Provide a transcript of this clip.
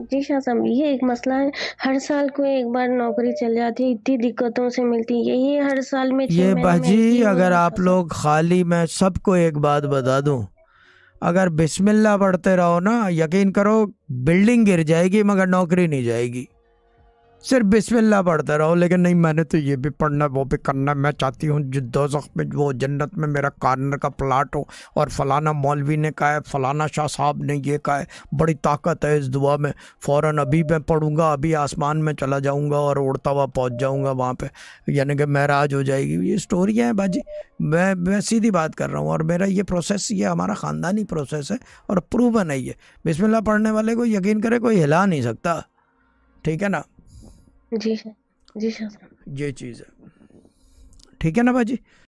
जी शाह हाँ, ये एक मसला है हर साल को एक बार नौकरी चल जाती है इतनी दिक्कतों से मिलती है यही हर साल में ये भाजी अगर आप लोग खाली मैं सबको एक बात बता दूं अगर बिस्मिल्ला पढ़ते रहो ना यकीन करो बिल्डिंग गिर जाएगी मगर नौकरी नहीं जाएगी सिर्फ बिस्मिल्लाह पढ़ता रहो लेकिन नहीं मैंने तो ये भी पढ़ना वो भी करना मैं चाहती हूँ जो दोजख में वो जन्नत में मेरा कार्नर का प्लाट हो और फलाना मौलवी ने कहा है फलाना शाह साहब ने ये कहा है बड़ी ताकत है इस दुआ में फ़ौर अभी मैं पढ़ूँगा अभी आसमान में चला जाऊँगा और उड़ता हुआ पहुँच जाऊँगा वहाँ पर यानी कि महराज हो जाएगी ये स्टोरियाँ हैं भाजी मैं मैं सीधी बात कर रहा हूँ और मेरा ये प्रोसेस ये हमारा ख़ानदानी प्रोसेस है और प्रूवन है ये बिस्मिल्ला पढ़ने वाले को यकीन करे कोई हिला नहीं सकता ठीक है ना जी जी सर ये चीज़ है ठीक है ना भाजी